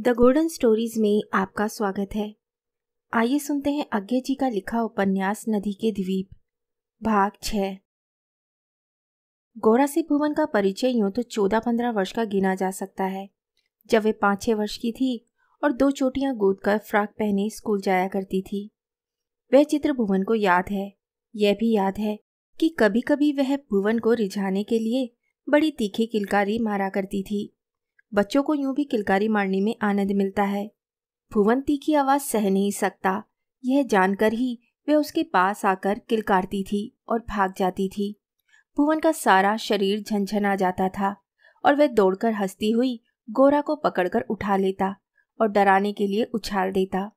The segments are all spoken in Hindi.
द गोल्डन स्टोरीज में आपका स्वागत है आइए सुनते हैं अज्ञ जी का लिखा उपन्यास नदी के द्वीप भाग छ गौरा से भुवन का परिचय यूं तो चौदह पंद्रह वर्ष का गिना जा सकता है जब वे पाँच छः वर्ष की थी और दो चोटियां गूद कर फ्राक पहने स्कूल जाया करती थी वह चित्र भुवन को याद है यह भी याद है कि कभी कभी वह भुवन को रिझाने के लिए बड़ी तीखी किलकारी मारा करती थी बच्चों को यूं भी किलकारी मारने में आनंद मिलता है भुवन तीखी आवाज सह नहीं सकता यह जानकर ही वह उसके पास आकर किलकारती थी और भाग जाती थी भुवन का सारा शरीर झंझना जाता था और वह दौड़कर हंसती हुई गोरा को पकड़कर उठा लेता और डराने के लिए उछाल देता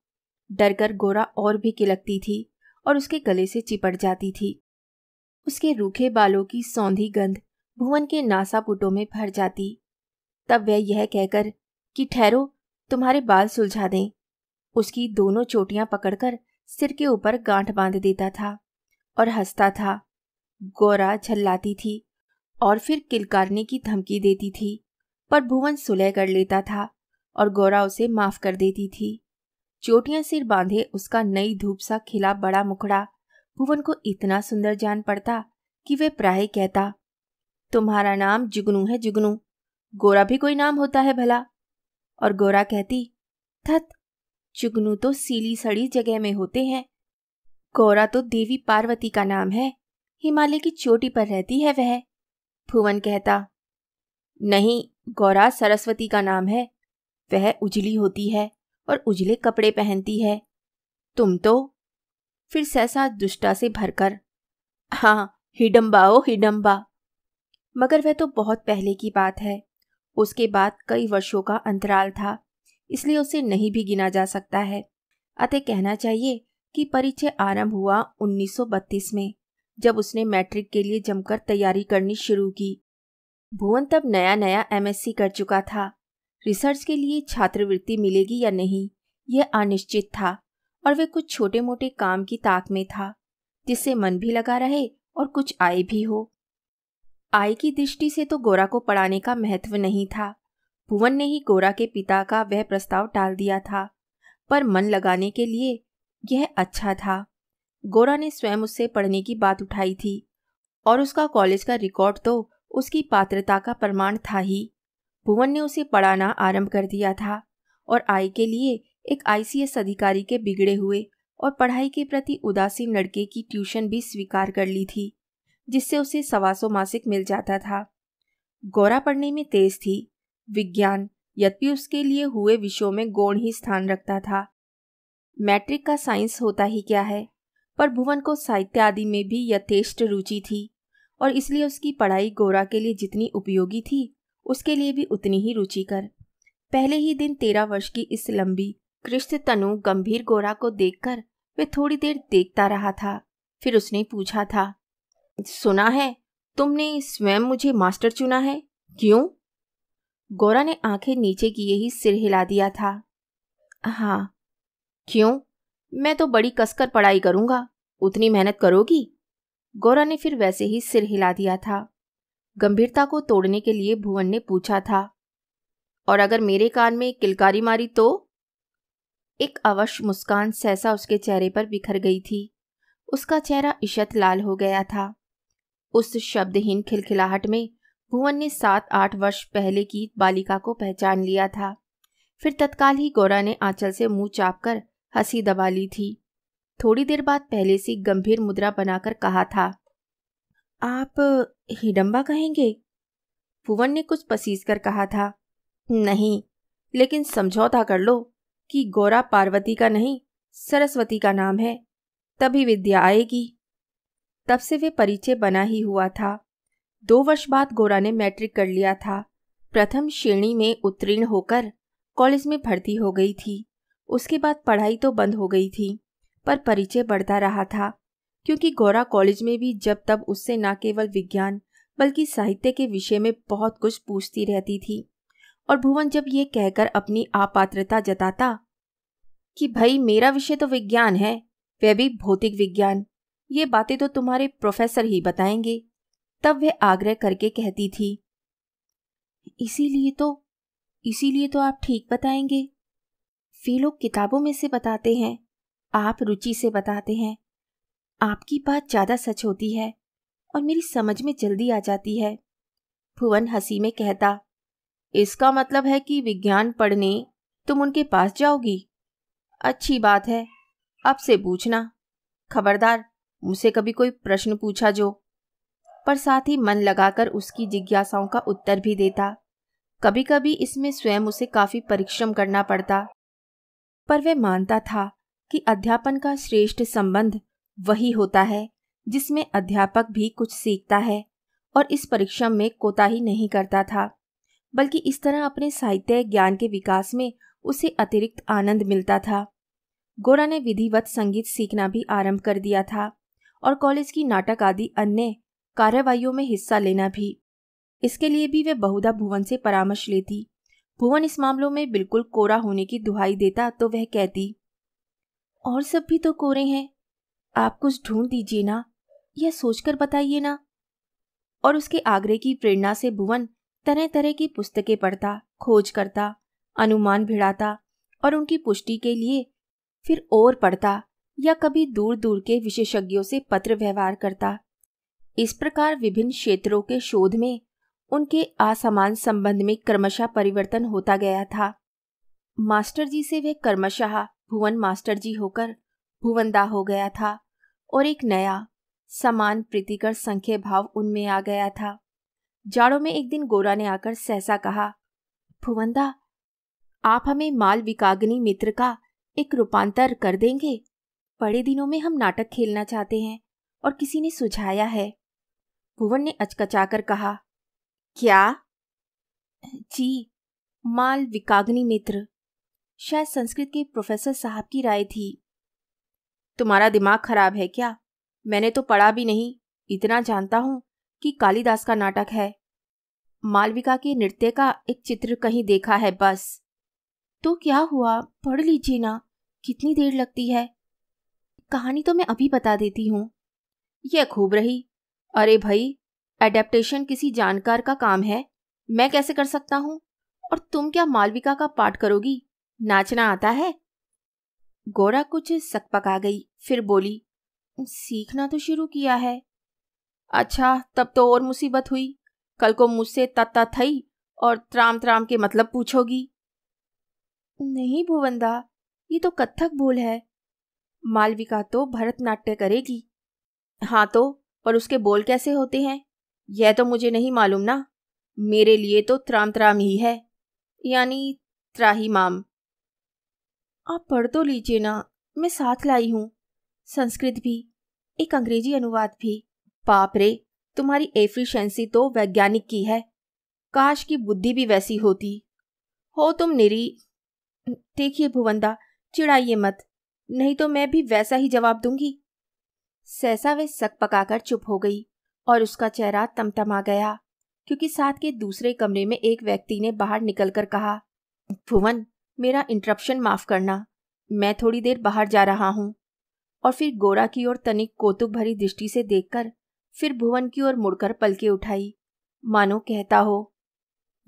डरकर गोरा और भी किलकती थी और उसके गले से चिपट जाती थी उसके रूखे बालों की सौंधी गंध भुवन के नासापुटों में भर जाती तब वह यह कहकर कि ठहरो तुम्हारे बाल सुलझा दें उसकी दोनों चोटियां पकड़कर सिर के ऊपर गांठ बांध देता था और हंसता था गोरा झल्लाती थी और फिर किलकारने की धमकी देती थी पर भुवन सुलह कर लेता था और गोरा उसे माफ कर देती थी चोटियां सिर बांधे उसका नई धूप सा खिला बड़ा मुखड़ा भुवन को इतना सुंदर जान पड़ता कि वह प्राय कहता तुम्हारा नाम जुगनू है जुगनू गोरा भी कोई नाम होता है भला और गोरा कहती थत चुगनू तो सीली सड़ी जगह में होते हैं गोरा तो देवी पार्वती का नाम है हिमालय की चोटी पर रहती है वह भुवन कहता नहीं गौरा सरस्वती का नाम है वह उजली होती है और उजले कपड़े पहनती है तुम तो फिर सहसा दुष्टा से भरकर हाँ हिडम्बाओ हिडम्बा मगर वह तो बहुत पहले की बात है उसके बाद कई वर्षों का अंतराल था इसलिए उसे नहीं भी गिना जा सकता है अतः कहना चाहिए कि परिचय आरंभ हुआ 1932 में जब उसने मैट्रिक के लिए जमकर तैयारी करनी शुरू की भुवन तब नया नया एमएससी कर चुका था रिसर्च के लिए छात्रवृत्ति मिलेगी या नहीं यह अनिश्चित था और वे कुछ छोटे मोटे काम की ताक में था जिससे मन भी लगा रहे और कुछ आय भी हो आय की दृष्टि से तो गोरा को पढ़ाने का महत्व नहीं था भुवन ने ही गोरा के पिता का वह प्रस्ताव टाल दिया था पर मन लगाने के लिए यह अच्छा था गोरा ने स्वयं उससे पढ़ने की बात उठाई थी और उसका कॉलेज का रिकॉर्ड तो उसकी पात्रता का प्रमाण था ही भुवन ने उसे पढ़ाना आरंभ कर दिया था और आय के लिए एक आईसीएस अधिकारी के बिगड़े हुए और पढ़ाई के प्रति उदासीन लड़के की ट्यूशन भी स्वीकार कर ली थी जिससे उसे सवा सौ मासिक मिल जाता था गौरा पढ़ने में तेज थी विज्ञान यद्यपि उसके लिए हुए विषयों में गौण ही स्थान रखता था मैट्रिक का साइंस होता ही क्या है पर भुवन को साहित्य आदि में भी यथेष्ट रुचि थी और इसलिए उसकी पढ़ाई गोरा के लिए जितनी उपयोगी थी उसके लिए भी उतनी ही रुचिकर पहले ही दिन तेरह वर्ष की इस लंबी कृष्ण तनु गंभीर गोरा को देखकर वे थोड़ी देर देखता रहा था फिर उसने पूछा था सुना है तुमने स्वयं मुझे मास्टर चुना है क्यों गौरा ने आंखें नीचे किए ही सिर हिला दिया था हाँ क्यों मैं तो बड़ी कसकर पढ़ाई करूंगा उतनी मेहनत करोगी गौरा ने फिर वैसे ही सिर हिला दिया था गंभीरता को तोड़ने के लिए भुवन ने पूछा था और अगर मेरे कान में किलकारी मारी तो एक अवश्य मुस्कान सहसा उसके चेहरे पर बिखर गई थी उसका चेहरा इशत लाल हो गया था उस शब्दहीन खिलखिलाहट में भुवन ने सात आठ वर्ष पहले की बालिका को पहचान लिया था फिर तत्काल ही गौरा ने आंचल से मुंह चाप कर हंसी दबा ली थी थोड़ी देर बाद पहले से गंभीर मुद्रा बनाकर कहा था आप हिडम्बा कहेंगे भुवन ने कुछ पसीस कर कहा था नहीं लेकिन समझौता कर लो कि गौरा पार्वती का नहीं सरस्वती का नाम है तभी विद्या आएगी तब से वे परिचय बना ही हुआ था दो वर्ष बाद गोरा ने मैट्रिक कर लिया था प्रथम श्रेणी में उत्तीर्ण होकर कॉलेज में भर्ती हो गई थी उसके बाद पढ़ाई तो बंद हो गई थी पर परिचय बढ़ता रहा था क्योंकि गौरा कॉलेज में भी जब तब उससे न केवल विज्ञान बल्कि साहित्य के विषय में बहुत कुछ पूछती रहती थी और भुवन जब ये कहकर अपनी आपात्रता जताता कि भाई मेरा विषय तो विज्ञान है वह भी भौतिक विज्ञान ये बातें तो तुम्हारे प्रोफेसर ही बताएंगे तब वह आग्रह करके कहती थी इसीलिए तो इसीलिए तो आप ठीक बताएंगे वे लोग किताबों में से बताते हैं आप रुचि से बताते हैं आपकी बात ज़्यादा सच होती है और मेरी समझ में जल्दी आ जाती है भुवन हंसी में कहता इसका मतलब है कि विज्ञान पढ़ने तुम उनके पास जाओगी अच्छी बात है अब से पूछना खबरदार मुझसे कभी कोई प्रश्न पूछा जो पर साथ ही मन लगाकर उसकी जिज्ञासाओं का उत्तर भी देता कभी कभी इसमें स्वयं उसे काफी परिश्रम करना पड़ता पर वह मानता था कि अध्यापन का श्रेष्ठ संबंध वही होता है जिसमें अध्यापक भी कुछ सीखता है और इस परिश्रम में कोताही नहीं करता था बल्कि इस तरह अपने साहित्य ज्ञान के विकास में उसे अतिरिक्त आनंद मिलता था गोरा ने विधिवत संगीत सीखना भी आरंभ कर दिया था और कॉलेज की नाटक आदि अन्य कार्यवाहियों में हिस्सा लेना भी इसके लिए भी वे बहुधा भुवन से परामर्श लेती भुवन इस मामलों में बिल्कुल कोरा होने की दुहाई देता तो वह कहती और सब भी तो कोरे हैं आप कुछ ढूंढ दीजिए ना यह सोचकर बताइए ना और उसके आग्रह की प्रेरणा से भुवन तरह तरह की पुस्तकें पढ़ता खोज करता अनुमान भिड़ाता और उनकी पुष्टि के लिए फिर और पढ़ता या कभी दूर दूर के विशेषज्ञों से पत्र व्यवहार करता इस प्रकार विभिन्न क्षेत्रों के शोध में उनके असमान संबंध में क्रमशः परिवर्तन होता गया था मास्टर जी से वह क्रमशः भुवन मास्टर जी होकर भुवनदा हो गया था और एक नया समान प्रीतिकर संख्य भाव उनमें आ गया था जाड़ों में एक दिन गोरा ने आकर सहसा कहा भुवनदा आप हमें माल विकाग्नि मित्र का एक रूपांतर कर देंगे बड़े दिनों में हम नाटक खेलना चाहते हैं और किसी ने सुझाया है भुवन ने अचकचाकर कहा क्या जी माल विकाग्नि मित्र शायद संस्कृत के प्रोफेसर साहब की राय थी तुम्हारा दिमाग खराब है क्या मैंने तो पढ़ा भी नहीं इतना जानता हूं कि कालिदास का नाटक है मालविका के नृत्य का एक चित्र कहीं देखा है बस तो क्या हुआ पढ़ लीजिए ना कितनी देर लगती है कहानी तो मैं अभी बता देती हूँ यह खूब रही अरे भाई एडेप्टेशन किसी जानकार का काम है मैं कैसे कर सकता हूँ और तुम क्या मालविका का पाठ करोगी नाचना आता है गोरा कुछ आ गई फिर बोली सीखना तो शुरू किया है अच्छा तब तो और मुसीबत हुई कल को मुझसे तत्ता थई और त्राम त्राम के मतलब पूछोगी नहीं भुवंदा ये तो कत्थक बोल है मालविका तो भरतनाट्य करेगी हाँ तो पर उसके बोल कैसे होते हैं यह तो मुझे नहीं मालूम ना मेरे लिए तो त्राम त्राम ही है यानी त्राही माम आप पढ़ तो लीजिए ना मैं साथ लाई हूँ संस्कृत भी एक अंग्रेजी अनुवाद भी पाप रे तुम्हारी एफिशिएंसी तो वैज्ञानिक की है काश की बुद्धि भी वैसी होती हो तुम निरी देखिए भुवंदा चिड़ाइए मत नहीं तो मैं भी वैसा ही जवाब दूंगी सहसा वे सक पकाकर चुप हो गई और उसका चेहरा तमतमा गया क्योंकि साथ के दूसरे कमरे में एक व्यक्ति ने बाहर निकलकर कहा भुवन मेरा इंटरप्शन माफ करना मैं थोड़ी देर बाहर जा रहा हूं और फिर गोरा की ओर तनिक कोतुक भरी दृष्टि से देखकर फिर भुवन की ओर मुड़कर पलके उठाई मानो कहता हो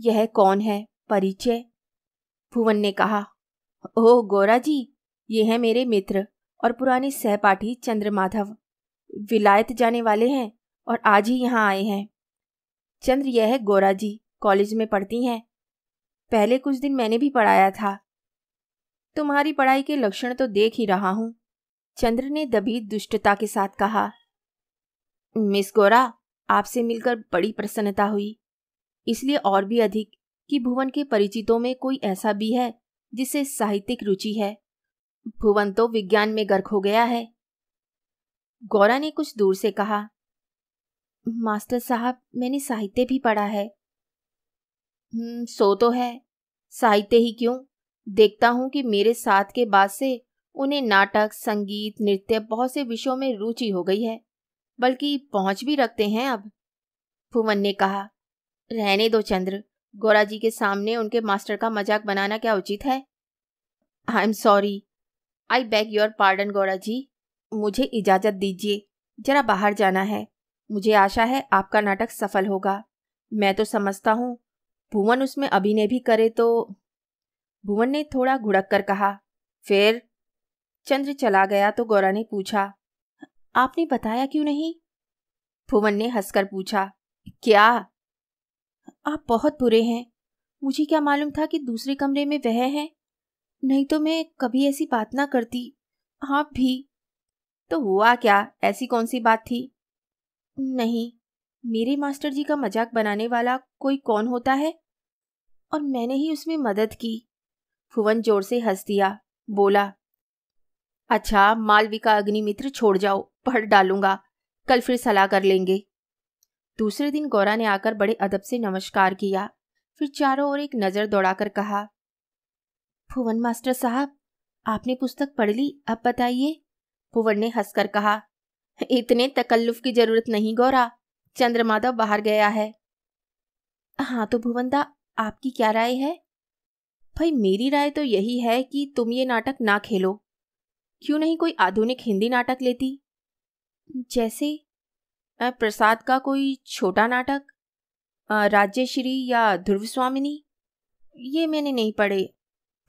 यह कौन है परिचय भुवन ने कहा ओह गोरा जी ये हैं मेरे मित्र और पुराने सहपाठी चंद्रमाधव विलायत जाने वाले हैं और आज ही यहाँ आए हैं चंद्र यह गोरा जी कॉलेज में पढ़ती हैं पहले कुछ दिन मैंने भी पढ़ाया था तुम्हारी पढ़ाई के लक्षण तो देख ही रहा हूं चंद्र ने दबी दुष्टता के साथ कहा मिस गोरा आपसे मिलकर बड़ी प्रसन्नता हुई इसलिए और भी अधिक कि भुवन के परिचितों में कोई ऐसा भी है जिसे साहित्यिक रुचि है भुवन तो विज्ञान में गर्क हो गया है गौरा ने कुछ दूर से कहा मास्टर साहब मैंने साहित्य भी पढ़ा है हम्म, सो तो है साहित्य ही क्यों देखता हूं कि मेरे साथ के बाद से उन्हें नाटक संगीत नृत्य बहुत से विषयों में रुचि हो गई है बल्कि पहुंच भी रखते हैं अब भुवन ने कहा रहने दो चंद्र गौरा जी के सामने उनके मास्टर का मजाक बनाना क्या उचित है I am sorry I beg your pardon Gaura ji मुझे इजाज़त दीजिए जरा बाहर जाना है मुझे आशा है आपका नाटक सफल होगा मैं तो समझता हूँ भुवन उसमें अभिनय भी करे तो भुवन ने थोड़ा घुड़क कर कहा फिर चंद्र चला गया तो गौरा ने पूछा आपने बताया क्यों नहीं भुवन ने हंसकर पूछा क्या आप बहुत बुरे हैं मुझे क्या मालूम था कि दूसरे कमरे में वह हैं नहीं तो मैं कभी ऐसी बात ना करती आप भी तो हुआ क्या ऐसी कौन सी बात थी नहीं मेरे मास्टर जी का मजाक बनाने वाला कोई कौन होता है और मैंने ही उसमें मदद की फुवन जोर से हंस दिया बोला अच्छा मालविका अग्निमित्र छोड़ जाओ पढ़ डालूंगा कल फिर सलाह कर लेंगे दूसरे दिन गौरा ने आकर बड़े अदब से नमस्कार किया फिर चारों ओर एक नज़र दौड़ाकर कहा भुवन मास्टर साहब आपने पुस्तक पढ़ ली अब बताइए भुवन ने हंसकर कहा इतने तकल्लुफ की जरूरत नहीं गौरा चंद्रमाधव बाहर गया है हाँ तो भुवनदा आपकी क्या राय है भाई मेरी राय तो यही है कि तुम ये नाटक ना खेलो क्यों नहीं कोई आधुनिक हिंदी नाटक लेती जैसे प्रसाद का कोई छोटा नाटक राज्यश्री या ध्रुव स्वामिनी ये मैंने नहीं पढ़े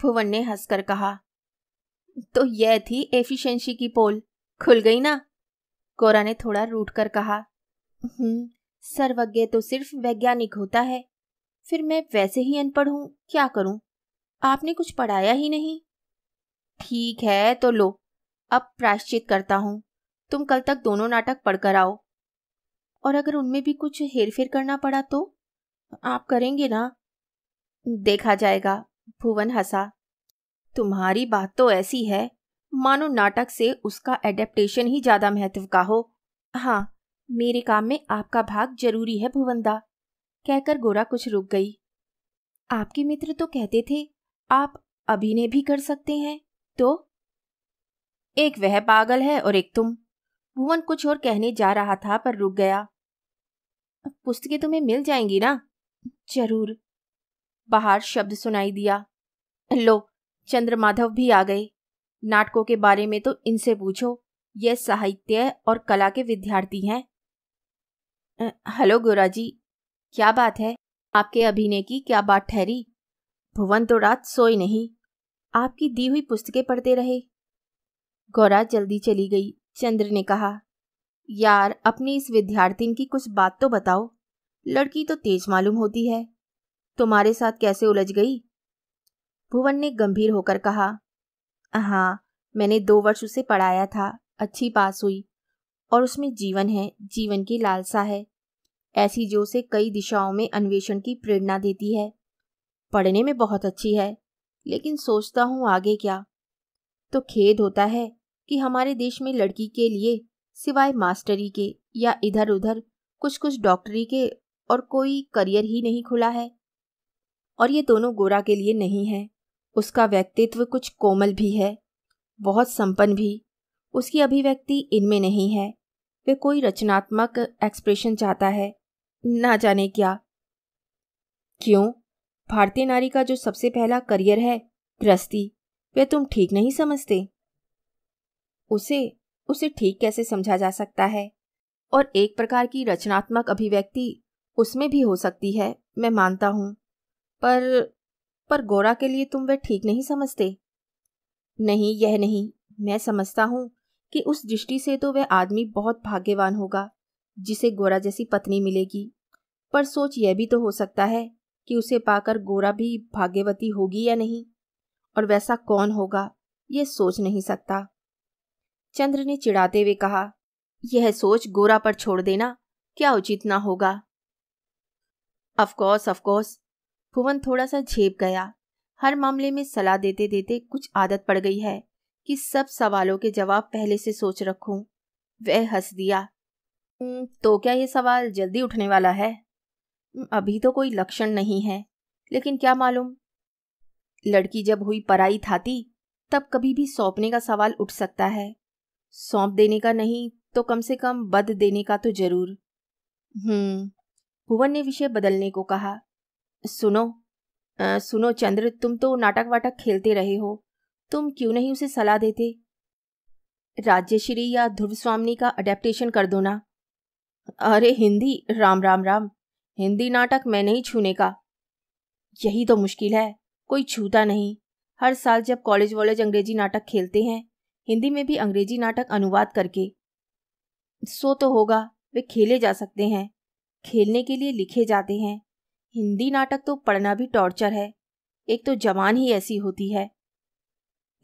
भुवन ने हंसकर कहा तो यह थी एफिशिएंसी की पोल खुल गई ना कोरा ने थोड़ा रूट कर कहा हम्म, सर्वज्ञ तो सिर्फ वैज्ञानिक होता है फिर मैं वैसे ही अनपढ़ हूं क्या करूं आपने कुछ पढ़ाया ही नहीं ठीक है तो लो अब प्रायश्चित करता हूं तुम कल तक दोनों नाटक पढ़कर आओ और अगर उनमें भी कुछ हेर फेर करना पड़ा तो आप करेंगे ना देखा जाएगा भुवन हंसा तुम्हारी बात तो ऐसी है मानो नाटक से उसका एडेप्टेशन ही ज्यादा महत्व का हो हाँ मेरे काम में आपका भाग जरूरी है भुवनदा कहकर गोरा कुछ रुक गई आपके मित्र तो कहते थे आप अभिनय भी कर सकते हैं तो एक वह पागल है और एक तुम भुवन कुछ और कहने जा रहा था पर रुक गया पुस्तकें तुम्हें मिल जाएंगी ना जरूर बाहर शब्द सुनाई दिया लो चंद्रमाधव भी आ गए नाटकों के बारे में तो इनसे पूछो ये साहित्य और कला के विद्यार्थी हैं हेलो गोरा जी क्या बात है आपके अभिनय की क्या बात ठहरी भुवन तो रात सोई नहीं आपकी दी हुई पुस्तकें पढ़ते रहे गौरा जल्दी चली गई चंद्र ने कहा यार अपनी इस विद्यार्थिन की कुछ बात तो बताओ लड़की तो तेज मालूम होती है तुम्हारे साथ कैसे उलझ गई भुवन ने गंभीर होकर कहा हाँ मैंने दो वर्ष उसे पढ़ाया था अच्छी पास हुई और उसमें जीवन है जीवन की लालसा है ऐसी जो उसे कई दिशाओं में अन्वेषण की प्रेरणा देती है पढ़ने में बहुत अच्छी है लेकिन सोचता हूँ आगे क्या तो खेद होता है कि हमारे देश में लड़की के लिए सिवाय मास्टरी के या इधर उधर कुछ कुछ डॉक्टरी के और कोई करियर ही नहीं खुला है और ये दोनों गोरा के लिए नहीं है उसका व्यक्तित्व कुछ कोमल भी है बहुत संपन्न भी उसकी अभिव्यक्ति इनमें नहीं है वे कोई रचनात्मक एक्सप्रेशन चाहता है ना जाने क्या क्यों भारतीय नारी का जो सबसे पहला करियर है गृहस्थी वे तुम ठीक नहीं समझते उसे उसे ठीक कैसे समझा जा सकता है और एक प्रकार की रचनात्मक अभिव्यक्ति उसमें भी हो सकती है मैं मानता हूं पर पर गोरा के लिए तुम वह ठीक नहीं समझते नहीं यह नहीं मैं समझता हूं कि उस दृष्टि से तो वह आदमी बहुत भाग्यवान होगा जिसे गोरा जैसी पत्नी मिलेगी पर सोच यह भी तो हो सकता है कि उसे पाकर गोरा भी भाग्यवती होगी या नहीं और वैसा कौन होगा यह सोच नहीं सकता चंद्र ने चिढ़ाते हुए कहा यह सोच गोरा पर छोड़ देना क्या उचित ना होगा अफकोर्स अफकोर्स भुवन थोड़ा सा झेप गया हर मामले में सलाह देते देते कुछ आदत पड़ गई है कि सब सवालों के जवाब पहले से सोच रखूं। वह हंस दिया तो क्या ये सवाल जल्दी उठने वाला है अभी तो कोई लक्षण नहीं है लेकिन क्या मालूम लड़की जब हुई पराई थाती तब कभी भी सौंपने का सवाल उठ सकता है सौंप देने का नहीं तो कम से कम बद देने का तो जरूर हम्म भुवन ने विषय बदलने को कहा सुनो आ, सुनो चंद्र तुम तो नाटक वाटक खेलते रहे हो तुम क्यों नहीं उसे सलाह देते राज्यश्री या ध्रुव स्वामी का अडेप्टेशन कर दो ना अरे हिंदी राम राम राम हिंदी नाटक मैं नहीं छूने का यही तो मुश्किल है कोई छूता नहीं हर साल जब कॉलेज वॉलेज अंग्रेजी नाटक खेलते हैं हिंदी में भी अंग्रेजी नाटक अनुवाद करके सो तो होगा वे खेले जा सकते हैं खेलने के लिए लिखे जाते हैं हिंदी नाटक तो पढ़ना भी टॉर्चर है एक तो जवान ही ऐसी होती है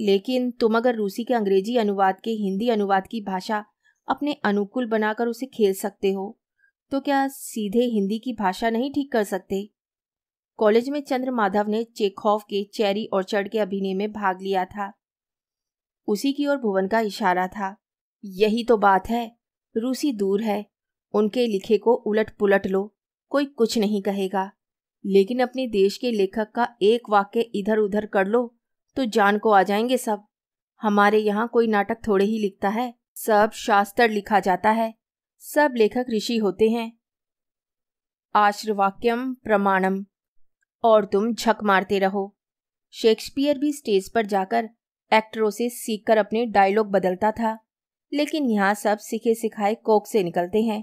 लेकिन तुम अगर रूसी के अंग्रेजी अनुवाद के हिंदी अनुवाद की भाषा अपने अनुकूल बनाकर उसे खेल सकते हो तो क्या सीधे हिंदी की भाषा नहीं ठीक कर सकते कॉलेज में चंद्र माधव ने चेखोव के चेरी ऑर्चर्ड के अभिनय में भाग लिया था उसी की ओर भुवन का इशारा था यही तो बात है रूसी दूर है उनके लिखे को उलट पुलट लो कोई कुछ नहीं कहेगा लेकिन अपने देश के लेखक का एक वाक्य इधर उधर कर लो तो जान को आ जाएंगे सब हमारे यहाँ कोई नाटक थोड़े ही लिखता है सब शास्त्र लिखा जाता है सब लेखक ऋषि होते हैं आश्रवाक्यम प्रमाणम और तुम झक मारते रहो शेक्सपियर भी स्टेज पर जाकर एक्टरों से सीखकर अपने डायलॉग बदलता था लेकिन यहाँ सब सीखे सिखाए कोक से निकलते हैं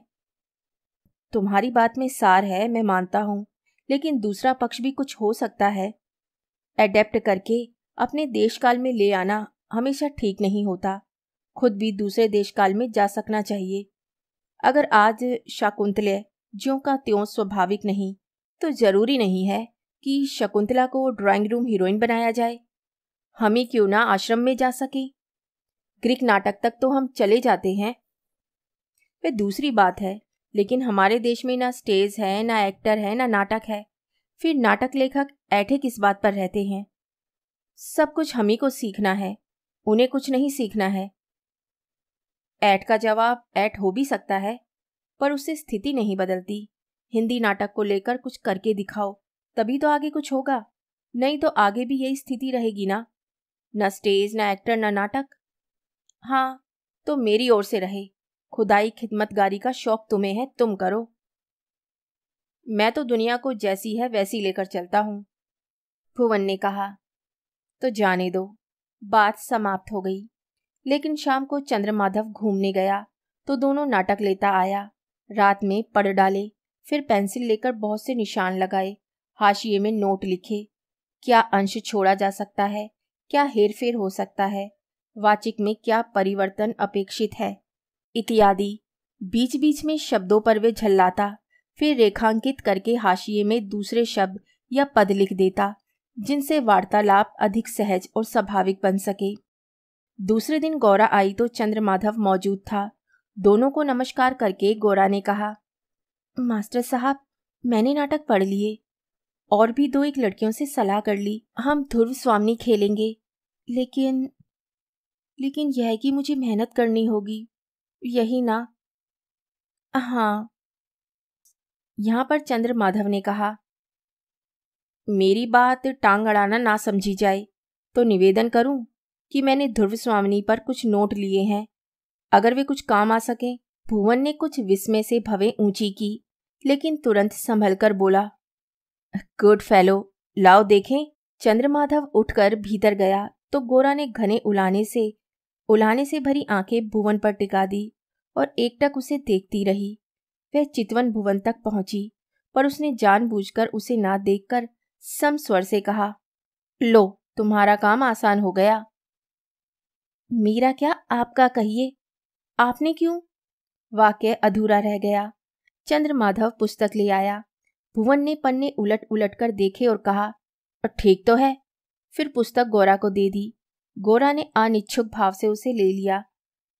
तुम्हारी बात में सार है मैं मानता हूं लेकिन दूसरा पक्ष भी कुछ हो सकता है एडेप्ट करके अपने देशकाल में ले आना हमेशा ठीक नहीं होता खुद भी दूसरे देशकाल में जा सकना चाहिए अगर आज शकुंतले ज्यों का त्यों स्वाभाविक नहीं तो जरूरी नहीं है कि शकुंतला को ड्राइंग रूम हीरोइन बनाया जाए हम ही क्यों ना आश्रम में जा सके ग्रीक नाटक तक तो हम चले जाते हैं वे दूसरी बात है लेकिन हमारे देश में ना स्टेज है ना एक्टर है ना नाटक है फिर नाटक लेखक ऐठे किस बात पर रहते हैं सब कुछ हम ही को सीखना है उन्हें कुछ नहीं सीखना है ऐठ का जवाब ऐठ हो भी सकता है पर उससे स्थिति नहीं बदलती हिंदी नाटक को लेकर कुछ करके दिखाओ तभी तो आगे कुछ होगा नहीं तो आगे भी यही स्थिति रहेगी ना ना स्टेज ना एक्टर ना नाटक हाँ तो मेरी ओर से रहे खुदाई खिदमतगारी का शौक तुम्हें है तुम करो मैं तो दुनिया को जैसी है वैसी लेकर चलता हूँ भुवन ने कहा तो जाने दो बात समाप्त हो गई लेकिन शाम को चंद्रमाधव घूमने गया तो दोनों नाटक लेता आया रात में पढ़ डाले फिर पेंसिल लेकर बहुत से निशान लगाए हाशिए में नोट लिखे क्या अंश छोड़ा जा सकता है क्या हेरफेर हो सकता है वाचिक में क्या परिवर्तन अपेक्षित है इत्यादि बीच बीच में शब्दों पर वे झल्लाता फिर रेखांकित करके हाशिए में दूसरे शब्द या पद लिख देता जिनसे वार्तालाप अधिक सहज और स्वाभाविक बन सके दूसरे दिन गौरा आई तो चंद्रमाधव मौजूद था दोनों को नमस्कार करके गौरा ने कहा मास्टर साहब मैंने नाटक पढ़ लिए और भी दो एक लड़कियों से सलाह कर ली हम ध्रुव स्वामी खेलेंगे लेकिन लेकिन यह कि मुझे मेहनत करनी होगी यही ना हाँ यहां पर चंद्र माधव ने कहा मेरी बात टांग अड़ाना ना समझी जाए तो निवेदन करूं कि मैंने ध्रुव स्वामिनी पर कुछ नोट लिए हैं अगर वे कुछ काम आ सकें भुवन ने कुछ विस्मय से भवे ऊंची की लेकिन तुरंत संभल कर बोला गुड फेलो लाओ देखें चंद्रमाधव उठकर भीतर गया तो गोरा ने घने उलाने से उलाने से भरी आंखें भुवन पर टिका दी और एकटक उसे देखती रही वह चितवन भुवन तक पहुंची पर उसने जानबूझकर उसे ना देखकर समस्वर से कहा लो तुम्हारा काम आसान हो गया मीरा क्या आपका कहिए आपने क्यों वाक्य अधूरा रह गया चंद्र माधव पुस्तक ले आया भुवन ने पन्ने उलट उलट कर देखे और कहा ठीक तो है फिर पुस्तक गौरा को दे दी गोरा ने अनिच्छुक भाव से उसे ले लिया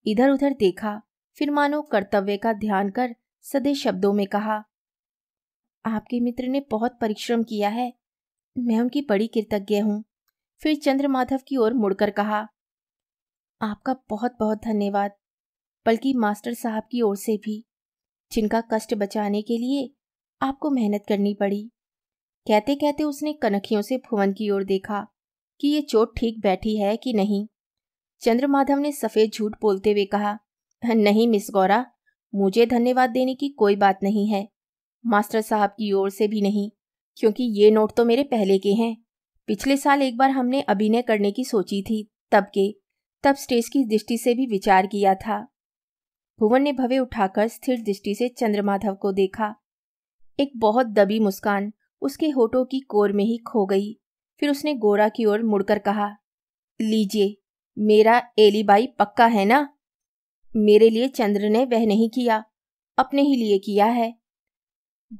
इधर उधर देखा फिर मानो कर्तव्य का ध्यान कर सदे शब्दों में कहा आपके मित्र ने बहुत परिश्रम किया है मैं उनकी बड़ी कृतज्ञ हूं फिर चंद्रमाधव की ओर मुड़कर कहा आपका बहुत बहुत धन्यवाद बल्कि मास्टर साहब की ओर से भी जिनका कष्ट बचाने के लिए आपको मेहनत करनी पड़ी कहते कहते उसने कनखियों से भुवन की ओर देखा कि ये चोट ठीक बैठी है कि नहीं चंद्रमाधव ने सफ़ेद झूठ बोलते हुए कहा नहीं मिस गौरा मुझे धन्यवाद देने की कोई बात नहीं है मास्टर साहब की ओर से भी नहीं क्योंकि ये नोट तो मेरे पहले के हैं पिछले साल एक बार हमने अभिनय करने की सोची थी तब के तब स्टेज की दृष्टि से भी विचार किया था भुवन ने भवे उठाकर स्थिर दृष्टि से चंद्रमाधव को देखा एक बहुत दबी मुस्कान उसके होठों की कोर में ही खो गई फिर उसने गोरा की ओर मुड़कर कहा लीजिए मेरा एलीबाई पक्का है ना मेरे लिए चंद्र ने वह नहीं किया अपने ही लिए किया है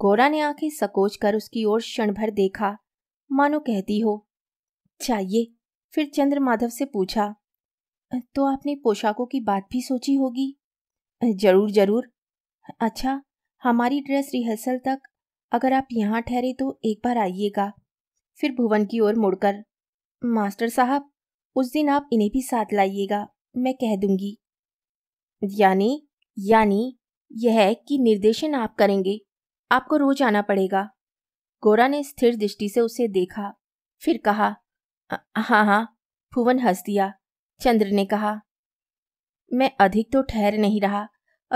गोरा ने आंखें सकोच कर उसकी ओर क्षण भर देखा मानो कहती हो चाहिए फिर चंद्र माधव से पूछा तो आपने पोशाकों की बात भी सोची होगी जरूर जरूर अच्छा हमारी ड्रेस रिहर्सल तक अगर आप यहाँ ठहरे तो एक बार आइएगा फिर भुवन की ओर मुड़कर मास्टर साहब उस दिन आप इन्हें भी साथ लाइएगा मैं कह दूंगी यानी यानी यह है कि निर्देशन आप करेंगे आपको रोज आना पड़ेगा गोरा ने स्थिर दृष्टि से उसे देखा फिर कहा हाँ हाँ भुवन हंस दिया चंद्र ने कहा मैं अधिक तो ठहर नहीं रहा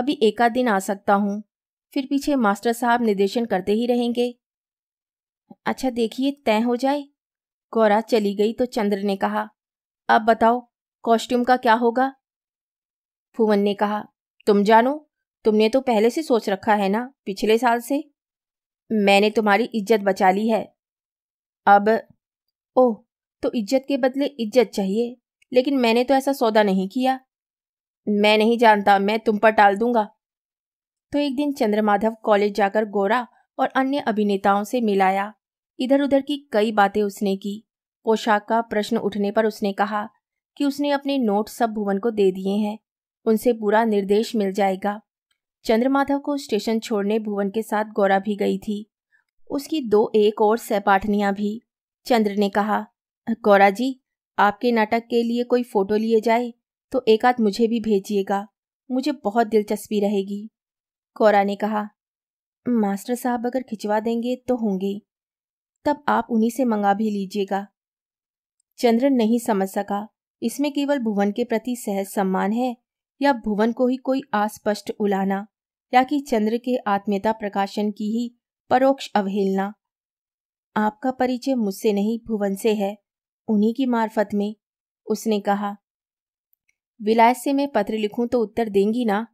अभी एकाध दिन आ सकता हूँ फिर पीछे मास्टर साहब निर्देशन करते ही रहेंगे अच्छा देखिए तय हो जाए गौरा चली गई तो चंद्र ने कहा अब बताओ कॉस्ट्यूम का क्या होगा भुवन ने कहा तुम जानो तुमने तो पहले से सोच रखा है ना पिछले साल से मैंने तुम्हारी इज्जत बचा ली है अब ओह तो इज्जत के बदले इज्जत चाहिए लेकिन मैंने तो ऐसा सौदा नहीं किया मैं नहीं जानता मैं तुम पर टाल दूंगा तो एक दिन चंद्रमाधव कॉलेज जाकर गोरा और अन्य अभिनेताओं से मिलाया इधर उधर की कई बातें उसने की पोशाक का प्रश्न उठने पर उसने कहा कि उसने अपने नोट सब भुवन को दे दिए हैं उनसे पूरा निर्देश मिल जाएगा चंद्रमाधव को स्टेशन छोड़ने भुवन के साथ गौरा भी गई थी उसकी दो एक और सहपाठनियाँ भी चंद्र ने कहा गौरा जी आपके नाटक के लिए कोई फ़ोटो लिए जाए तो एक आध मुझे भी भेजिएगा मुझे बहुत दिलचस्पी रहेगी गौरा ने कहा मास्टर साहब अगर खिंचवा देंगे तो होंगे तब आप उन्हीं से मंगा भी लीजिएगा चंद्रन नहीं समझ सका इसमें केवल भुवन के प्रति सहज सम्मान है या भुवन को ही कोई अस्पष्ट उलाना या कि चंद्र के आत्मीयता प्रकाशन की ही परोक्ष अवहेलना आपका परिचय मुझसे नहीं भुवन से है उन्हीं की मार्फत में उसने कहा विलायत से मैं पत्र लिखूं तो उत्तर देंगी ना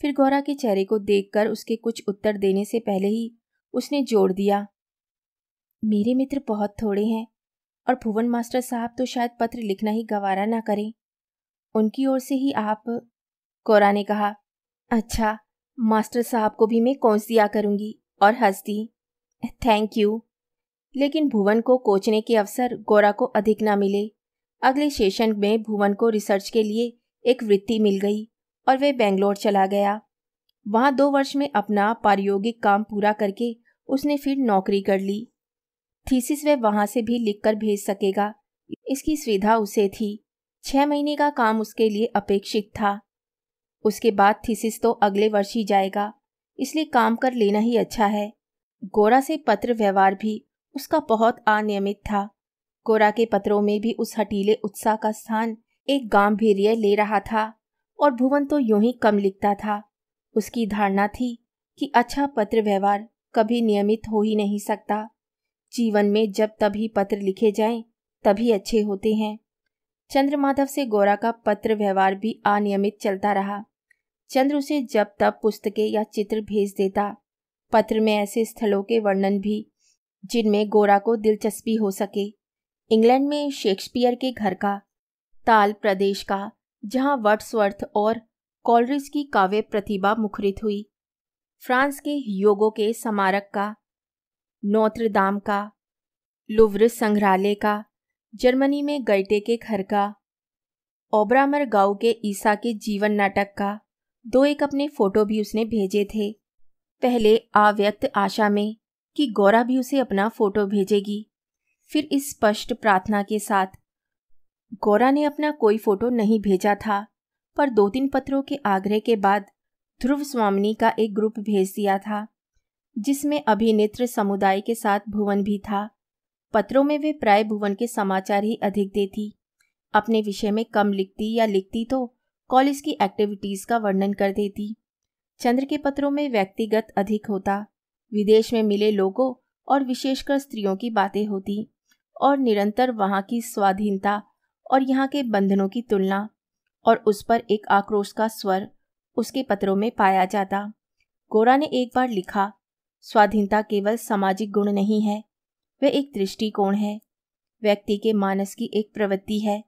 फिर गौरा के चेहरे को देखकर उसके कुछ उत्तर देने से पहले ही उसने जोड़ दिया मेरे मित्र बहुत थोड़े हैं और भुवन मास्टर साहब तो शायद पत्र लिखना ही गवारा ना करें उनकी ओर से ही आप कोरा ने कहा अच्छा मास्टर साहब को भी मैं कोस दिया करूंगी और हंस दी थैंक यू लेकिन भुवन को कोचने के अवसर गोरा को अधिक ना मिले अगले सेशन में भुवन को रिसर्च के लिए एक वृत्ति मिल गई और वह बेंगलोर चला गया वहाँ दो वर्ष में अपना प्रायोगिक काम पूरा करके उसने फिर नौकरी कर ली थीसिस वह वहां से भी लिखकर भेज सकेगा इसकी सुविधा उसे थी छह महीने का काम उसके लिए अपेक्षित था उसके बाद थीसिस तो अगले वर्ष ही जाएगा इसलिए काम कर लेना ही अच्छा है गोरा से पत्र व्यवहार भी उसका बहुत अनियमित था गोरा के पत्रों में भी उस हटीले उत्साह का स्थान एक गांधीर्य ले रहा था और भुवन तो यूं ही कम लिखता था उसकी धारणा थी कि अच्छा पत्र व्यवहार कभी नियमित हो ही नहीं सकता जीवन में जब तभी पत्र लिखे जाएं तभी अच्छे होते हैं चंद्रमाधव से गोरा का पत्र व्यवहार भी अनियमित चलता रहा चंद्र उसे जब तब पुस्तकें या चित्र भेज देता पत्र में ऐसे स्थलों के वर्णन भी जिनमें गोरा को दिलचस्पी हो सके इंग्लैंड में शेक्सपियर के घर का ताल प्रदेश का जहां वर्ड्सवर्थ और कॉलरिज की काव्य प्रतिभा मुखरित हुई फ्रांस के योगों के स्मारक का नोत्रदाम का लुव्र संग्रहालय का जर्मनी में गैटे के घर का ओब्रामर गांव के ईसा के जीवन नाटक का दो एक अपने फोटो भी उसने भेजे थे पहले अव्यक्त आशा में कि गौरा भी उसे अपना फोटो भेजेगी फिर इस स्पष्ट प्रार्थना के साथ गौरा ने अपना कोई फोटो नहीं भेजा था पर दो तीन पत्रों के आग्रह के बाद ध्रुव स्वामिनी का एक ग्रुप भेज दिया था जिसमें अभिनेत्र समुदाय के साथ भुवन भी था पत्रों में वे प्राय भुवन के समाचार ही अधिक देती अपने विषय में कम लिखती या लिखती तो कॉलेज की एक्टिविटीज़ का वर्णन कर देती चंद्र के पत्रों में व्यक्तिगत अधिक होता विदेश में मिले लोगों और विशेषकर स्त्रियों की बातें होती और निरंतर वहाँ की स्वाधीनता और यहाँ के बंधनों की तुलना और उस पर एक आक्रोश का स्वर उसके पत्रों में पाया जाता गोरा ने एक बार लिखा स्वाधीनता केवल सामाजिक गुण नहीं है वह एक दृष्टिकोण है व्यक्ति के मानस की एक प्रवृत्ति है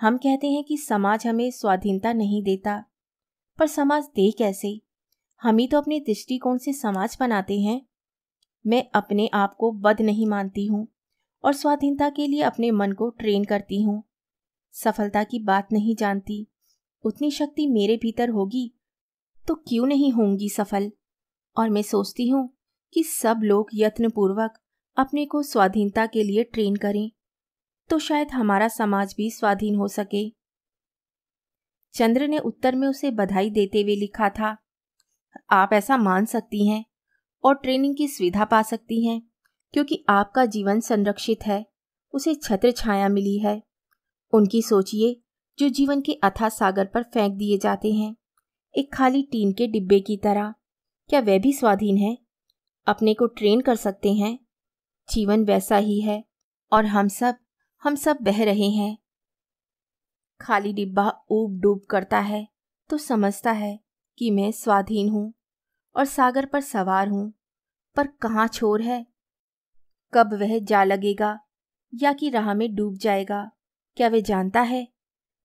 हम कहते हैं कि समाज हमें स्वाधीनता नहीं देता पर समाज दे कैसे हम ही तो अपने दृष्टिकोण से समाज बनाते हैं मैं अपने आप को बद नहीं मानती हूँ और स्वाधीनता के लिए अपने मन को ट्रेन करती हूँ सफलता की बात नहीं जानती उतनी शक्ति मेरे भीतर होगी तो क्यों नहीं होंगी सफल और मैं सोचती हूँ कि सब लोग यत्नपूर्वक अपने को स्वाधीनता के लिए ट्रेन करें तो शायद हमारा समाज भी स्वाधीन हो सके चंद्र ने उत्तर में उसे बधाई देते हुए लिखा था आप ऐसा मान सकती हैं और ट्रेनिंग की सुविधा पा सकती हैं क्योंकि आपका जीवन संरक्षित है उसे छत्र छाया मिली है उनकी सोचिए जो जीवन के अथा सागर पर फेंक दिए जाते हैं एक खाली टीन के डिब्बे की तरह क्या वह भी स्वाधीन है अपने को ट्रेन कर सकते हैं जीवन वैसा ही है और हम सब हम सब बह रहे हैं खाली डिब्बा ऊब डूब करता है तो समझता है कि मैं स्वाधीन हूं और सागर पर सवार हूं पर कहाँ छोर है कब वह जा लगेगा या कि राह में डूब जाएगा क्या वह जानता है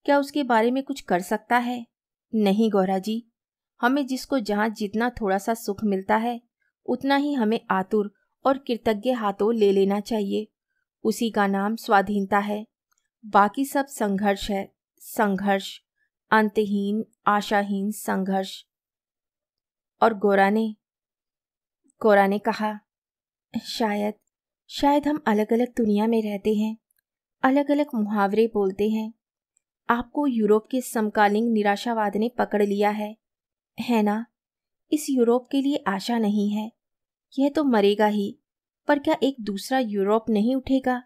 क्या उसके बारे में कुछ कर सकता है नहीं गौरा जी हमें जिसको जहां जितना थोड़ा सा सुख मिलता है उतना ही हमें आतुर और कृतज्ञ हाथों ले लेना चाहिए उसी का नाम स्वाधीनता है बाकी सब संघर्ष है संघर्ष अंतहीन आशाहीन संघर्ष और गोरा ने गोरा ने कहा शायद शायद हम अलग अलग दुनिया में रहते हैं अलग अलग मुहावरे बोलते हैं आपको यूरोप के समकालीन निराशावाद ने पकड़ लिया है है ना इस यूरोप के लिए आशा नहीं है यह तो मरेगा ही पर क्या एक दूसरा यूरोप नहीं उठेगा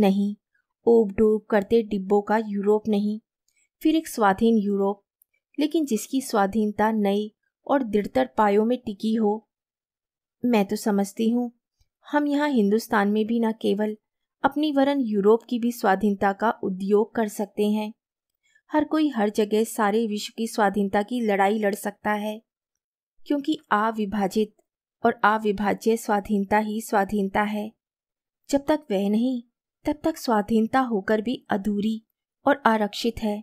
नहीं ओब डूब करते डिब्बों का यूरोप नहीं फिर एक स्वाधीन यूरोप लेकिन जिसकी स्वाधीनता नई और दृढ़तर पायों में टिकी हो मैं तो समझती हूँ हम यहाँ हिंदुस्तान में भी न केवल अपनी वरन यूरोप की भी स्वाधीनता का उद्योग कर सकते हैं हर कोई हर जगह सारे विश्व की स्वाधीनता की लड़ाई लड़ सकता है क्योंकि आविभाजित और अविभाज्य स्वाधीनता ही स्वाधीनता है जब तक वह नहीं तब तक स्वाधीनता होकर भी अधूरी और आरक्षित है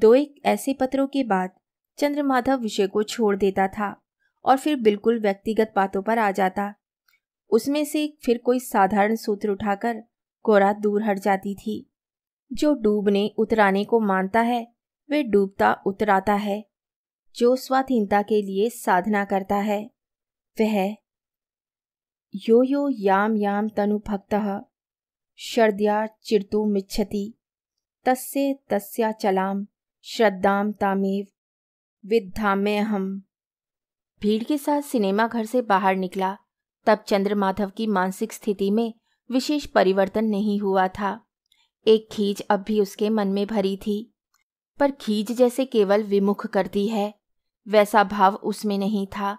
दो एक ऐसे पत्रों के बाद चंद्रमाधव विषय को छोड़ देता था और फिर बिल्कुल व्यक्तिगत बातों पर आ जाता उसमें से फिर कोई साधारण सूत्र उठाकर गोरा दूर हट जाती थी जो डूबने उतराने को मानता है वे डूबता उतराता है जो स्वाधीनता के लिए साधना करता है वह यो यो याम याम तनु भक्त शर्द्या चिरतु मिच्छति तस्य चलाम श्रद्धाम तामेव विद्धामे हम भीड़ के साथ सिनेमा घर से बाहर निकला तब चंद्रमाधव की मानसिक स्थिति में विशेष परिवर्तन नहीं हुआ था एक खीज अब भी उसके मन में भरी थी पर खीज जैसे केवल विमुख करती है वैसा भाव उसमें नहीं था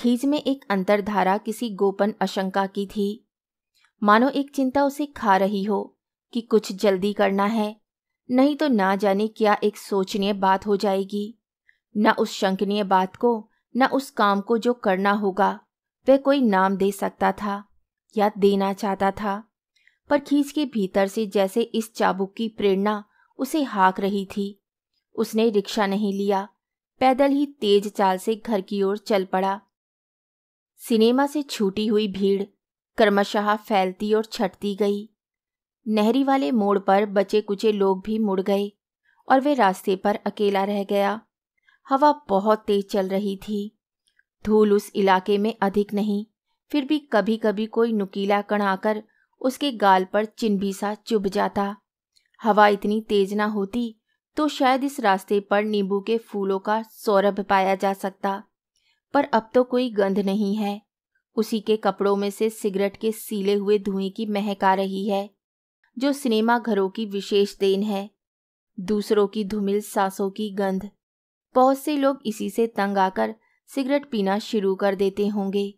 खीज में एक अंतरधारा किसी गोपन आशंका की थी मानो एक चिंता उसे खा रही हो कि कुछ जल्दी करना है नहीं तो ना जाने क्या एक सोचनीय बात हो जाएगी न उस शंकनीय बात को न उस काम को जो करना होगा वह कोई नाम दे सकता था या देना चाहता था पर खींच के भीतर से जैसे इस चाबुक की प्रेरणा उसे हाक रही थी उसने रिक्शा नहीं लिया पैदल ही तेज चाल से घर की ओर चल पड़ा सिनेमा से छूटी हुई भीड़ क्रमशः फैलती और छटती गई नहरी वाले मोड़ पर बचे कुचे लोग भी मुड़ गए और वे रास्ते पर अकेला रह गया हवा बहुत तेज चल रही थी धूल उस इलाके में अधिक नहीं फिर भी कभी कभी कोई नुकीला कण आकर उसके गाल पर चिन्हबी सा चुभ जाता हवा इतनी तेज ना होती तो शायद इस रास्ते पर नींबू के फूलों का सौरभ पाया जा सकता पर अब तो कोई गंध नहीं है उसी के कपड़ों में से सिगरेट के सीले हुए धुएं की महक आ रही है जो सिनेमा घरों की विशेष देन है दूसरों की धुमिल सांसों की गंध बहुत से लोग इसी से तंग आकर सिगरेट पीना शुरू कर देते होंगे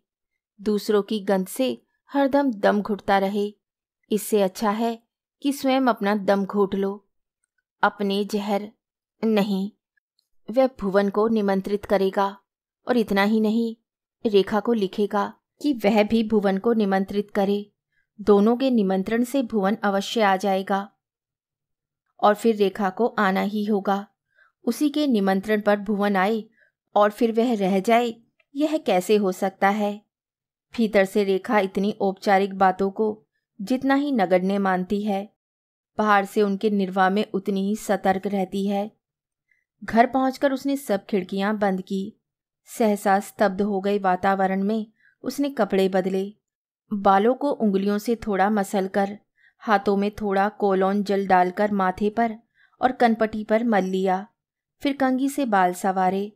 दूसरों की गंध से हरदम दम घुटता रहे इससे अच्छा है कि स्वयं अपना दम घोट लो अपने जहर नहीं वह भुवन को निमंत्रित करेगा और इतना ही नहीं रेखा को लिखेगा कि वह भी भुवन को निमंत्रित करे दोनों के निमंत्रण से भुवन अवश्य आ जाएगा और फिर रेखा को आना ही होगा उसी के निमंत्रण पर भुवन आए और फिर वह रह जाए यह कैसे हो सकता है भीतर से रेखा इतनी औपचारिक बातों को जितना ही नगड़ने मानती है बाहर से उनके निर्वाह में उतनी ही सतर्क रहती है घर पहुंचकर उसने सब खिड़कियां बंद की सहसा स्तब्ध हो गए वातावरण में उसने कपड़े बदले बालों को उंगलियों से थोड़ा मसल कर हाथों में थोड़ा कोलोन जल डालकर माथे पर और कनपटी पर मल लिया फिर कंगी से बाल सवारे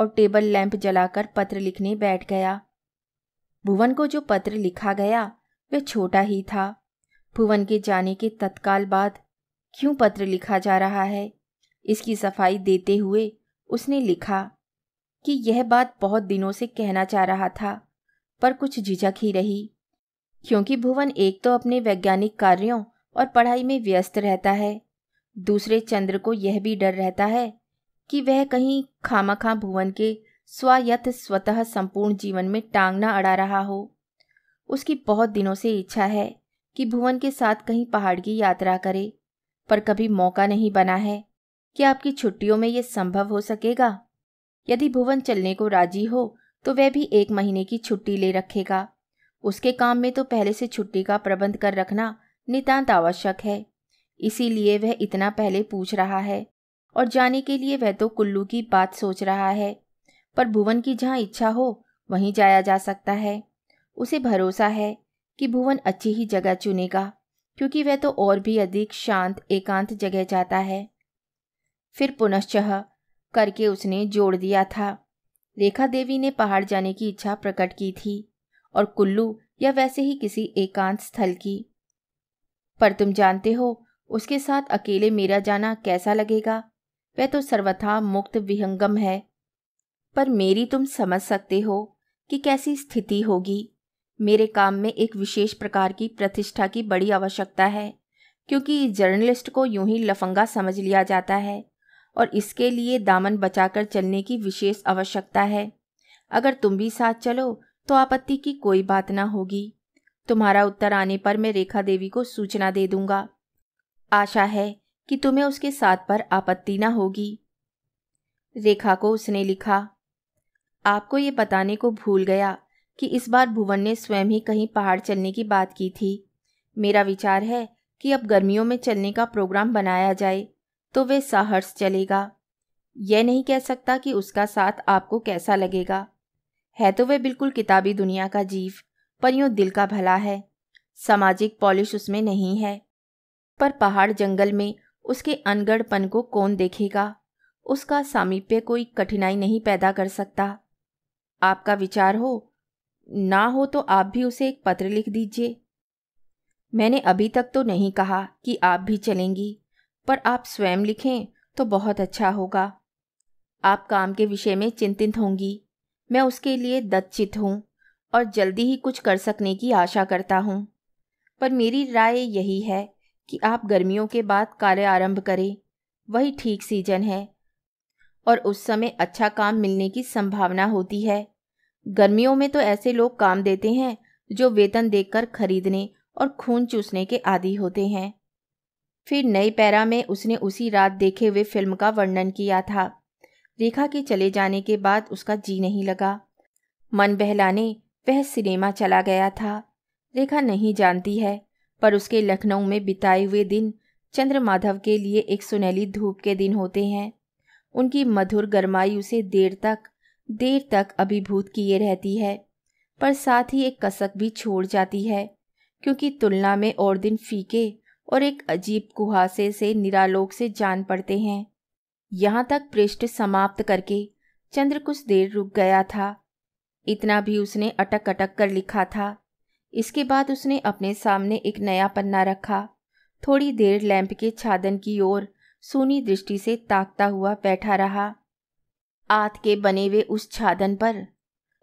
और टेबल लैंप जलाकर पत्र लिखने बैठ गया भुवन को जो पत्र लिखा गया वह छोटा ही था भुवन के जाने के तत्काल बाद क्यों पत्र लिखा जा रहा है इसकी सफाई देते हुए उसने लिखा कि यह बात बहुत दिनों से कहना चाह रहा था पर कुछ झिझक ही रही क्योंकि भुवन एक तो अपने वैज्ञानिक कार्यों और पढ़ाई में व्यस्त रहता है दूसरे चंद्र को यह भी डर रहता है कि वह कहीं खामखा भुवन के स्वायत्त स्वतः संपूर्ण जीवन में टांग अड़ा रहा हो उसकी बहुत दिनों से इच्छा है कि भुवन के साथ कहीं पहाड़ की यात्रा करे पर कभी मौका नहीं बना है क्या आपकी छुट्टियों में यह संभव हो सकेगा यदि भुवन चलने को राजी हो तो वह भी एक महीने की छुट्टी ले रखेगा उसके काम में तो पहले से छुट्टी का प्रबंध कर रखना नितांत आवश्यक है इसीलिए वह इतना पहले पूछ रहा है और जाने के लिए वह तो कुल्लू की बात सोच रहा है पर भुवन की जहाँ इच्छा हो वहीं जाया जा सकता है उसे भरोसा है कि भुवन अच्छी ही जगह चुनेगा क्योंकि वह तो और भी अधिक शांत एकांत जगह जाता है फिर पुनश्चह करके उसने जोड़ दिया था रेखा देवी ने पहाड़ जाने की इच्छा प्रकट की थी और कुल्लू या वैसे ही किसी एकांत स्थल की पर तुम जानते हो उसके साथ अकेले मेरा जाना कैसा लगेगा वह तो सर्वथा मुक्त विहंगम है पर मेरी तुम समझ सकते हो कि कैसी स्थिति होगी मेरे काम में एक विशेष प्रकार की प्रतिष्ठा की बड़ी आवश्यकता है क्योंकि जर्नलिस्ट को यूं ही लफंगा समझ लिया जाता है और इसके लिए दामन बचाकर चलने की विशेष आवश्यकता है अगर तुम भी साथ चलो तो आपत्ति की कोई बात ना होगी तुम्हारा उत्तर आने पर मैं रेखा देवी को सूचना दे दूंगा आशा है कि तुम्हें उसके साथ पर आपत्ति ना होगी रेखा को उसने लिखा आपको ये बताने को भूल गया कि इस बार भुवन ने स्वयं ही कहीं पहाड़ चलने की बात की थी मेरा विचार है कि अब गर्मियों में चलने का प्रोग्राम बनाया जाए तो वे साहर्ष चलेगा यह नहीं कह सकता कि उसका साथ आपको कैसा लगेगा है तो वह बिल्कुल किताबी दुनिया का जीव पर यूं दिल का भला है सामाजिक पॉलिश उसमें नहीं है पर पहाड़ जंगल में उसके अनगढ़पन को कौन देखेगा उसका सामीप्य कोई कठिनाई नहीं पैदा कर सकता आपका विचार हो ना हो तो आप भी उसे एक पत्र लिख दीजिए मैंने अभी तक तो नहीं कहा कि आप भी चलेंगी पर आप स्वयं लिखें तो बहुत अच्छा होगा आप काम के विषय में चिंतित होंगी मैं उसके लिए दत्चित हूँ और जल्दी ही कुछ कर सकने की आशा करता हूँ पर मेरी राय यही है कि आप गर्मियों के बाद कार्य आरंभ करें वही ठीक सीजन है और उस समय अच्छा काम मिलने की संभावना होती है गर्मियों में तो ऐसे लोग काम देते हैं जो वेतन देकर खरीदने और खून चूसने के आदि होते हैं फिर नई पैरा में उसने उसी रात देखे हुए फिल्म का वर्णन किया था रेखा के चले जाने के बाद उसका जी नहीं लगा मन बहलाने वह सिनेमा चला गया था रेखा नहीं जानती है पर उसके लखनऊ में बिताए हुए दिन चंद्र माधव के लिए एक सुनहली धूप के दिन होते हैं उनकी मधुर गरमाई उसे देर तक देर तक अभिभूत किए रहती है पर साथ ही एक कसक भी छोड़ जाती है क्योंकि तुलना में और दिन फीके और एक अजीब कुहासे से निरालोक से जान पड़ते हैं यहाँ तक पृष्ठ समाप्त करके चंद्र कुछ देर रुक गया था इतना भी उसने अटक अटक कर लिखा था इसके बाद उसने अपने सामने एक नया पन्ना रखा थोड़ी देर लैंप के छादन की ओर सूनी दृष्टि से ताकता हुआ बैठा रहा आत के बने हुए उस छादन पर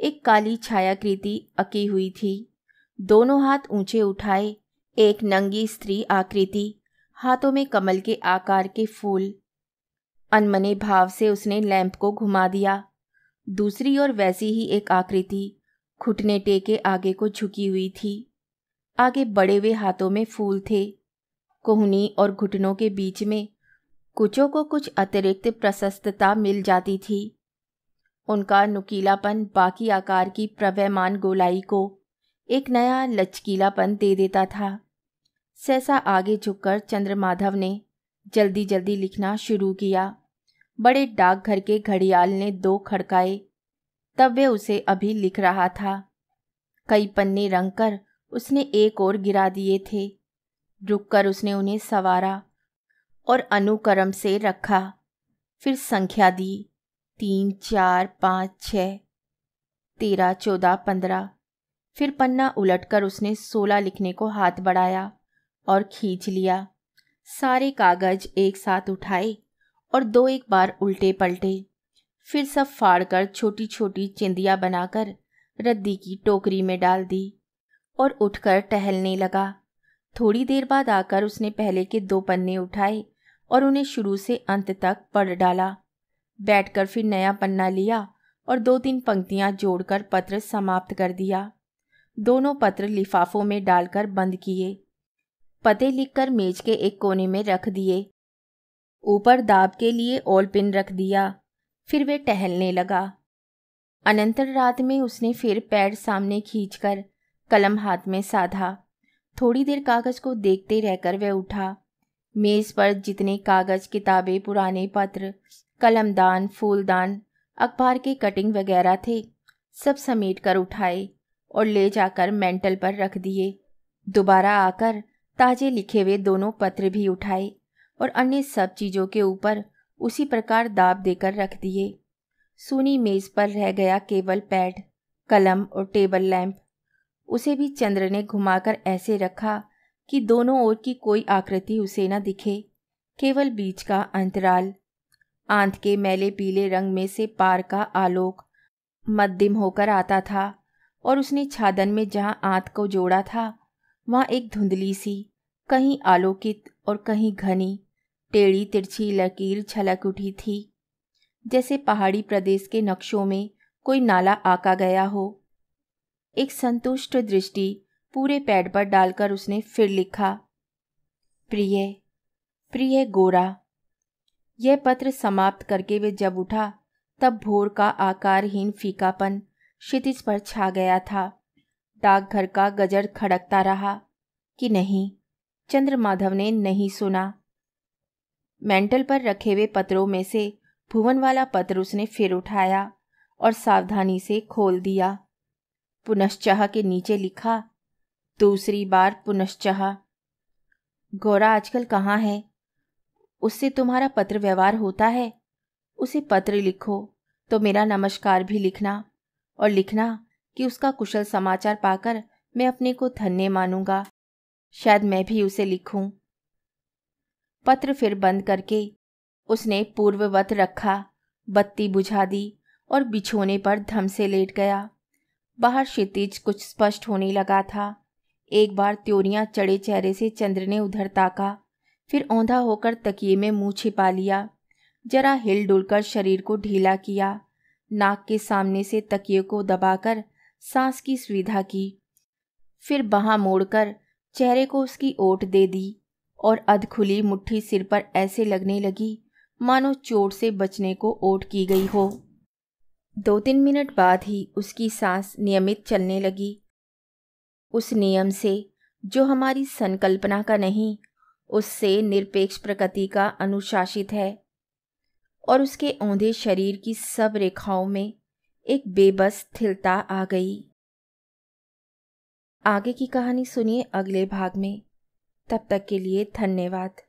एक काली छायाकृति अकी हुई थी दोनों हाथ ऊंचे उठाए एक नंगी स्त्री आकृति हाथों में कमल के आकार के फूल अनमने भाव से उसने लैंप को घुमा दिया दूसरी ओर वैसी ही एक आकृति घुटने टेके आगे को झुकी हुई थी आगे बड़े हुए हाथों में फूल थे कोहनी और घुटनों के बीच में कुचों को कुछ अतिरिक्त प्रशस्तता मिल जाती थी उनका नुकीलापन बाकी आकार की प्रवयमान गोलाई को एक नया लचकीलापन दे देता था सहसा आगे झुककर चंद्रमाधव ने जल्दी जल्दी लिखना शुरू किया बड़े डाकघर के घड़ियाल ने दो खड़काए तब वे उसे अभी लिख रहा था कई पन्ने रंग कर उसने एक और गिरा दिए थे रुककर उसने उन्हें सवारा और अनुक्रम से रखा फिर संख्या दी तीन चार पाँच छ तेरह चौदह पंद्रह फिर पन्ना उलटकर उसने सोलह लिखने को हाथ बढ़ाया और खींच लिया सारे कागज एक साथ उठाए और दो एक बार उल्टे पलटे फिर सब फाड़कर छोटी छोटी चिंदिया बनाकर रद्दी की टोकरी में डाल दी और उठकर टहलने लगा थोड़ी देर बाद आकर उसने पहले के दो पन्ने उठाए और उन्हें शुरू से अंत तक पढ़ डाला बैठकर फिर नया पन्ना लिया और दो तीन पंक्तियां जोड़कर पत्र समाप्त कर दिया दोनों पत्र लिफाफों में डालकर बंद किए पते लिखकर मेज के एक कोने में रख दिए ऊपर दाब के लिए ओल पिन रख दिया फिर वे टहलने लगा अनंतर रात में उसने फिर पैर सामने खींचकर कलम हाथ में साधा थोड़ी देर कागज को देखते रहकर वह उठा मेज पर जितने कागज किताबें पुराने पत्र कलमदान फूलदान अखबार के कटिंग वगैरह थे सब समेट कर उठाए और ले जाकर मेंटल पर रख दिए दोबारा आकर ताजे लिखे हुए दोनों पत्र भी उठाए और अन्य सब चीजों के ऊपर उसी प्रकार दाब देकर रख दिए सुनी मेज पर रह गया केवल पैड कलम और टेबल लैंप उसे भी चंद्र ने घुमाकर ऐसे रखा कि दोनों ओर की कोई आकृति उसे न दिखे केवल बीच का अंतराल आंत के मैले पीले रंग में से पार का आलोक मध्यम होकर आता था और उसने छादन में जहां आंत को जोड़ा था वहाँ एक धुंधली सी कहीं आलोकित और कहीं घनी टेढ़ी तिरछी लकीर छलक उठी थी जैसे पहाड़ी प्रदेश के नक्शों में कोई नाला आका गया हो एक संतुष्ट दृष्टि पूरे पैड पर डालकर उसने फिर लिखा प्रिय प्रिय गोरा यह पत्र समाप्त करके वे जब उठा तब भोर का आकारहीन फीकापन क्षितिज पर छा गया था डाकघर का गजर खड़कता रहा कि नहीं चंद्र माधव ने नहीं सुना मेंटल पर रखे हुए पत्रों में से भुवन वाला पत्र उसने फिर उठाया और सावधानी से खोल दिया पुनश्चह के नीचे लिखा दूसरी बार पुनश्चह गौरा आजकल कहाँ है उससे तुम्हारा पत्र व्यवहार होता है उसे पत्र लिखो तो मेरा नमस्कार भी लिखना और लिखना कि उसका कुशल समाचार पाकर मैं अपने को धन्य मानूंगा शायद मैं भी उसे लिखूं। पत्र फिर बंद करके उसने पूर्ववत रखा बत्ती बुझा दी और बिछोने पर धम से लेट गया बाहर क्षितिज कुछ स्पष्ट होने लगा था एक बार त्योरियां चढ़े चेहरे से चंद्र ने उधर ताका फिर औंधा होकर तकिए में मुंह छिपा लिया जरा हिल डुलकर शरीर को ढीला किया नाक के सामने से तकिए को दबाकर सांस की सुविधा की फिर बाह मोड़कर चेहरे को उसकी ओट दे दी और अधखुली मुट्ठी सिर पर ऐसे लगने लगी मानो चोट से बचने को ओट की गई हो दो तीन मिनट बाद ही उसकी सांस नियमित चलने लगी उस नियम से जो हमारी संकल्पना का नहीं उससे निरपेक्ष प्रकृति का अनुशासित है और उसके औंधे शरीर की सब रेखाओं में एक बेबस स्थिरता आ गई आगे की कहानी सुनिए अगले भाग में तब तक के लिए धन्यवाद